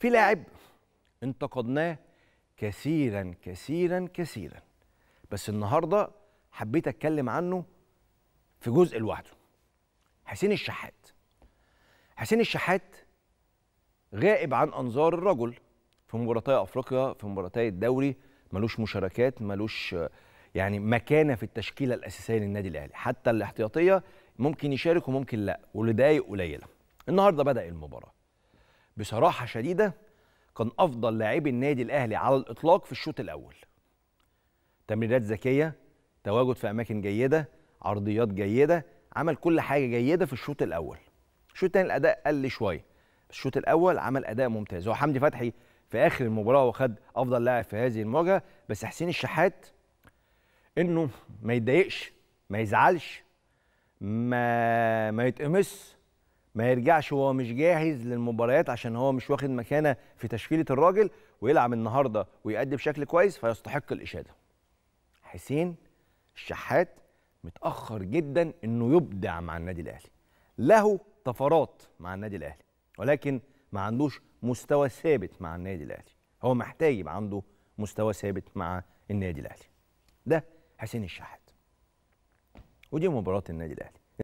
في لاعب انتقدناه كثيرا كثيرا كثيرا بس النهارده حبيت اتكلم عنه في جزء لوحده حسين الشحات حسين الشحات غائب عن انظار الرجل في مباراتي افريقيا في مباراتي الدوري ملوش مشاركات ملوش يعني مكانه في التشكيله الاساسيه للنادي الاهلي حتى الاحتياطيه ممكن يشارك وممكن لا ولدقايق قليله النهارده بدا المباراه بصراحه شديده كان افضل لاعبي النادي الاهلي على الاطلاق في الشوط الاول تمريرات ذكيه تواجد في اماكن جيده عرضيات جيده عمل كل حاجه جيده في الشوط الاول الشوط الثاني الاداء قل شويه الشوط الاول عمل اداء ممتاز هو حمدي فتحي في اخر المباراه وخد افضل لاعب في هذه المواجهه بس حسين الشحات انه ما يتضايقش ما يزعلش ما ما يتقمص ما يرجعش وهو مش جاهز للمباريات عشان هو مش واخد مكانه في تشكيله الراجل ويلعب النهارده ويأدي بشكل كويس فيستحق الاشاده. حسين الشحات متاخر جدا انه يبدع مع النادي الاهلي. له طفرات مع النادي الاهلي ولكن ما عندوش مستوى ثابت مع النادي الاهلي. هو محتاج يبقى عنده مستوى ثابت مع النادي الاهلي. ده حسين الشحات. ودي مباراه النادي الاهلي.